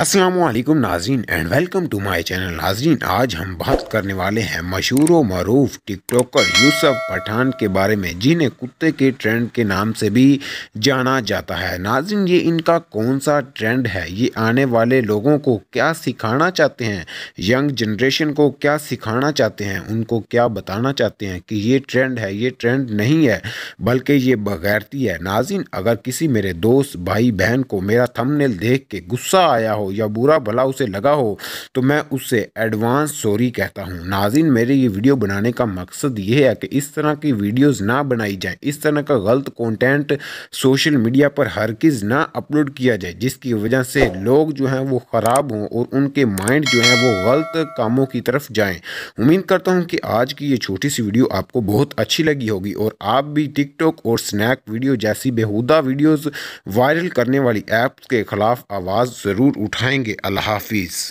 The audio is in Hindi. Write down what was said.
Aslam Nazeen and welcome to my channel Nazeen आज हम बात करने वाले हैं मशहूर व मरूफ टिकटॉकर यूसफ़ पठान के बारे में जिन्हें कुत्ते के ट्रेंड के नाम से भी जाना जाता है नाजीन ये इनका कौन सा ट्रेंड है ये आने वाले लोगों को क्या सिखाना चाहते हैं यंग जनरेशन को क्या सिखाना चाहते हैं उनको क्या बताना चाहते हैं कि ये ट्रेंड है ये ट्रेंड नहीं है बल्कि ये बगैरती है नाजिन अगर किसी मेरे दोस्त भाई बहन को मेरा थमनेल देख के गुस्सा आया हो हो या बुरा भला उसे लगा हो तो मैं उससे एडवांस सॉरी कहता हूँ नाजिन मेरे ये वीडियो बनाने का मकसद ये है कि इस तरह की वीडियोस ना बनाई जाए इस तरह का गलत कंटेंट सोशल मीडिया पर हर किज़ ना अपलोड किया जाए जिसकी वजह से लोग जो हैं वो ख़राब हों और उनके माइंड जो हैं वो गलत कामों की तरफ जाएँ उम्मीद करता हूँ कि आज की ये छोटी सी वीडियो आपको बहुत अच्छी लगी होगी और आप भी टिकटॉक और स्नैक वीडियो जैसी बेहूदा वीडियोज़ वायरल करने वाली ऐप्स के ख़िलाफ़ आवाज़ ज़रूर उठा उठाएंगे अल्लाह हाफिज़